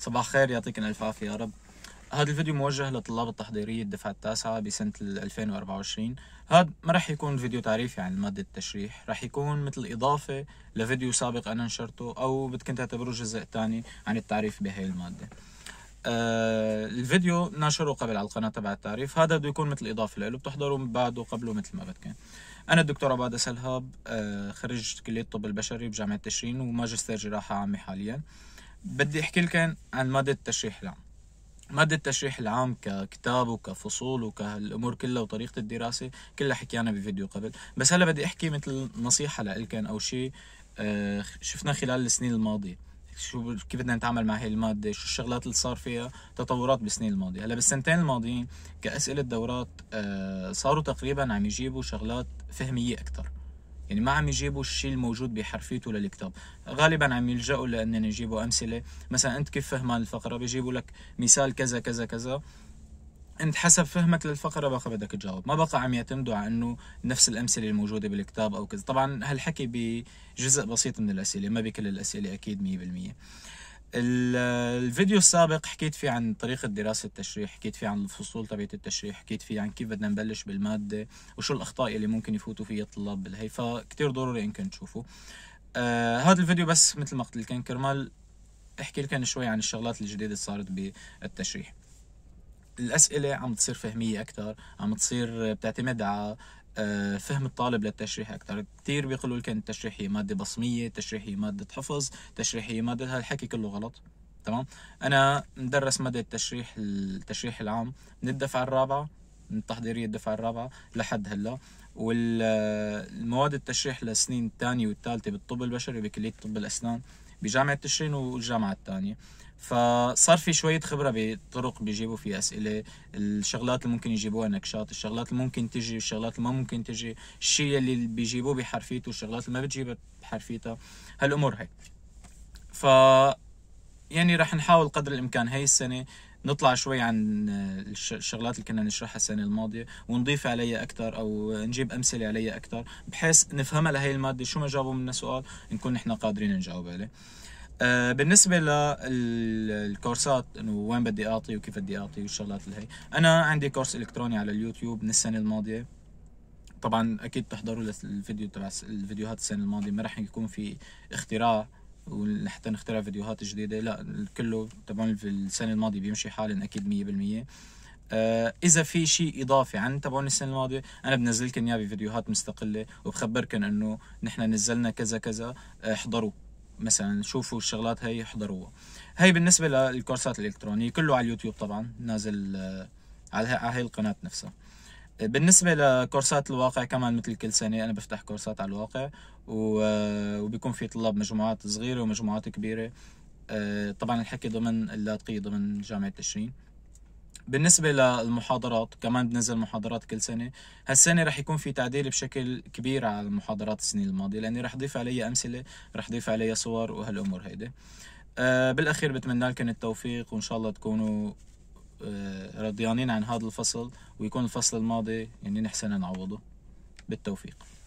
صباح الخير يعطيكم الف عافيه يا رب هذا الفيديو موجه لطلاب التحضيرية الدفعة التاسعة بسنة 2024 هذا ما رح يكون فيديو تعريفي عن مادة التشريح رح يكون مثل إضافة لفيديو سابق أنا نشرته أو بدكم تعتبروه جزء تاني عن التعريف بهي المادة آه الفيديو ناشره قبل على القناة تبع التعريف هذا بده يكون مثل إضافة له بتحضروا بعده قبله مثل ما بدكم أنا الدكتور عبادة سلهاب آه خريج كلية الطب البشري بجامعة تشرين وماجستير جراحة عامة حاليا آه بدي احكي لكم عن ماده التشريح العام مادة التشريح العام ككتاب وكفصول وكالامور كلها وطريقة الدراسة كلها حكينا بفيديو قبل بس هلا بدي احكي مثل نصيحة لكم او شيء آه، شفنا خلال السنين الماضية شو كيف بدنا نتعامل مع هي المادة شو الشغلات اللي صار فيها تطورات بالسنين الماضية هلا بالسنتين الماضيين كأسئلة دورات آه، صاروا تقريبا عم يجيبوا شغلات فهمية أكثر يعني ما عم يجيبوا الشيء الموجود بحرفيته للكتاب غالبا عم يلجأوا لأنهم يجيبوا أمثلة مثلا أنت كيف فهمان الفقرة بيجيبوا لك مثال كذا كذا كذا انت حسب فهمك للفقره بقى بدك تجاوب ما بقى عم يعتمدوا على انه نفس الامثله الموجوده بالكتاب او كذا طبعا هالحكي بجزء بسيط من الاسئله ما بكل الاسئله اكيد 100% الفيديو السابق حكيت فيه عن طريقة دراسة التشريح حكيت فيه عن الفصول تبعية التشريح حكيت فيه عن كيف بدنا نبلش بالمادة وشو الأخطاء اللي ممكن يفوتوا فيها الطلاب بالهي فكتير ضروري إنكم تشوفوا آه هذا الفيديو بس مثل ما قلت لكم كرمال احكي لكم شوي عن الشغلات الجديدة اللي صارت بالتشريح الأسئلة عم تصير فهمية أكثر عم تصير بتعتمد على آه، فهم الطالب للتشريح اكثر كثير بيقولوا لك ان التشريح هي ماده بصميه تشريح هي ماده حفظ تشريح هي ماده الحكي كله غلط تمام انا مدرس ماده التشريح التشريح العام من الدفعه الرابعه من التحضيريه الدفعه الرابعه لحد هلا والمواد التشريح للسنين الثانيه والثالثه بالطب البشري بكليه طب الاسنان بجامعه تشرين والجامعه الثانيه فصار في شوية خبرة بطرق بيجيبوا فيها أسئلة الشغلات اللي ممكن يجيبوها نكشات الشغلات اللي ممكن تجي الشغلات اللي ما ممكن تجي الشيء اللي بيجيبوه بحرفيته والشغلات اللي ما بتجيبها بحرفيتها هالأمور هي ف يعني رح نحاول قدر الإمكان هاي السنة نطلع شوي عن آه، الشغلات اللي كنا نشرحها السنه الماضيه ونضيف عليها اكثر او نجيب امثله عليها اكثر بحيث نفهمها لهي الماده شو ما جابوا منا سؤال نكون نحن قادرين نجاوب عليه آه، بالنسبه للكورسات انه وين بدي اعطي وكيف بدي اعطي والشغلات اللي هي انا عندي كورس الكتروني على اليوتيوب من السنه الماضيه طبعا اكيد تحضروا الفيديو تبع الفيديوهات السنه الماضيه ما راح يكون في اختراع ولحتى نخترع فيديوهات جديده لا كله تبعون السنه الماضيه بيمشي حالا اكيد 100% آه اذا في شيء اضافي عن تبعون السنه الماضيه انا بنزل لكم اياه بفيديوهات مستقله وبخبركم انه نحن نزلنا كذا كذا آه، احضروا مثلا شوفوا الشغلات هي احضروها هي بالنسبه للكورسات الالكترونيه كله على اليوتيوب طبعا نازل آه على هاي القناه نفسها بالنسبة لكورسات الواقع كمان مثل كل سنة أنا بفتح كورسات على الواقع آه، وبيكون في طلاب مجموعات صغيرة ومجموعات كبيرة آه، طبعا الحكي ضمن اللاذقية ضمن جامعة تشرين بالنسبة للمحاضرات كمان بنزل محاضرات كل سنة هالسنة رح يكون في تعديل بشكل كبير على المحاضرات السنين الماضية لأني رح ضيف عليها أمثلة رح ضيف عليها صور وهالأمور هيدي آه، بالأخير بتمنى لكم التوفيق وإن شاء الله تكونوا رضيانين عن هذا الفصل ويكون الفصل الماضي يعني نحسن نعوضه بالتوفيق